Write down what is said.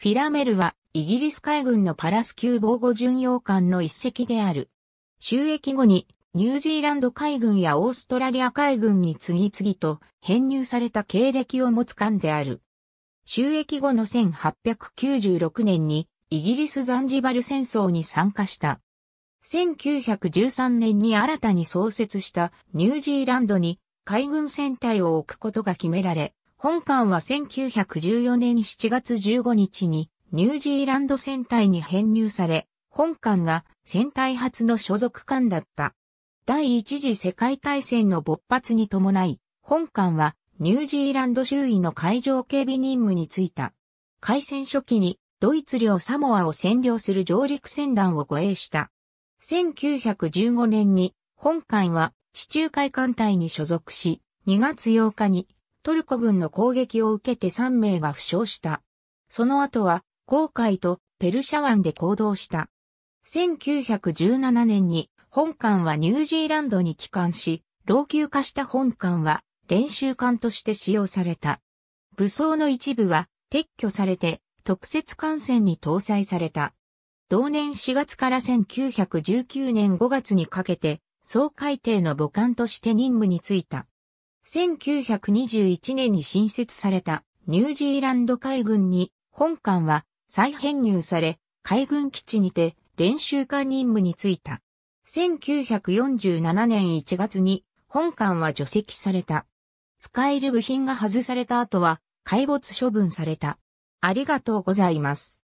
フィラメルはイギリス海軍のパラス級防護巡洋艦の一隻である。収益後にニュージーランド海軍やオーストラリア海軍に次々と編入された経歴を持つ艦である。収益後の1896年にイギリスザンジバル戦争に参加した。1913年に新たに創設したニュージーランドに海軍戦隊を置くことが決められ、本艦は1914年7月15日にニュージーランド船隊に編入され、本艦が船隊初の所属艦だった。第一次世界大戦の勃発に伴い、本艦はニュージーランド周囲の海上警備任務に就いた。海戦初期にドイツ領サモアを占領する上陸船団を護衛した。1915年に本艦は地中海艦隊に所属し、2月8日にトルコ軍の攻撃を受けて3名が負傷した。その後は、航海とペルシャ湾で行動した。1917年に本艦はニュージーランドに帰還し、老朽化した本艦は練習艦として使用された。武装の一部は撤去されて特設艦船に搭載された。同年4月から1919年5月にかけて、総海底の母艦として任務に就いた。1921年に新設されたニュージーランド海軍に本艦は再編入され、海軍基地にて練習艦任務に就いた。1947年1月に本艦は除籍された。使える部品が外された後は、海没処分された。ありがとうございます。